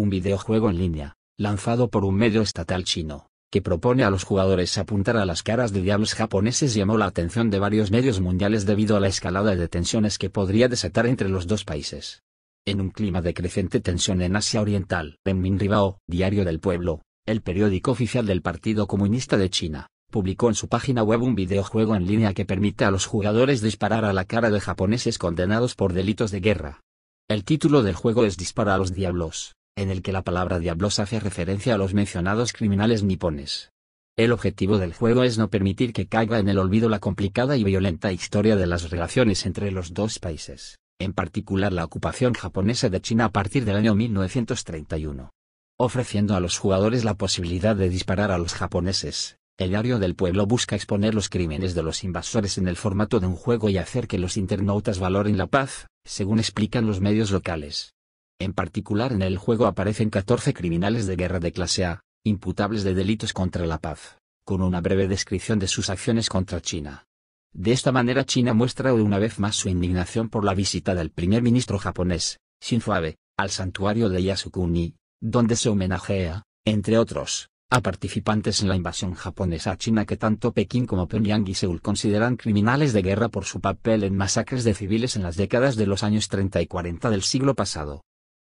un videojuego en línea, lanzado por un medio estatal chino, que propone a los jugadores apuntar a las caras de diablos japoneses llamó la atención de varios medios mundiales debido a la escalada de tensiones que podría desatar entre los dos países. En un clima de creciente tensión en Asia Oriental, Benmin Ribao, Diario del Pueblo, el periódico oficial del Partido Comunista de China, publicó en su página web un videojuego en línea que permite a los jugadores disparar a la cara de japoneses condenados por delitos de guerra. El título del juego es Dispara a los Diablos en el que la palabra diablos hace referencia a los mencionados criminales nipones. El objetivo del juego es no permitir que caiga en el olvido la complicada y violenta historia de las relaciones entre los dos países, en particular la ocupación japonesa de China a partir del año 1931. Ofreciendo a los jugadores la posibilidad de disparar a los japoneses, el diario del pueblo busca exponer los crímenes de los invasores en el formato de un juego y hacer que los internautas valoren la paz, según explican los medios locales. En particular en el juego aparecen 14 criminales de guerra de clase A, imputables de delitos contra la paz, con una breve descripción de sus acciones contra China. De esta manera China muestra una vez más su indignación por la visita del primer ministro japonés, Shinzo Abe, al santuario de Yasukuni, donde se homenajea, entre otros, a participantes en la invasión japonesa a China que tanto Pekín como Pyongyang y Seúl consideran criminales de guerra por su papel en masacres de civiles en las décadas de los años 30 y 40 del siglo pasado.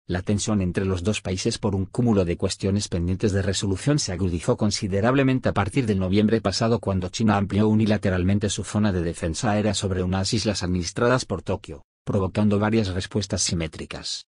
La tensión entre los dos países por un cúmulo de cuestiones pendientes de resolución se agudizó considerablemente a partir del noviembre pasado cuando China amplió unilateralmente su zona de defensa aérea sobre unas islas administradas por Tokio, provocando varias respuestas simétricas.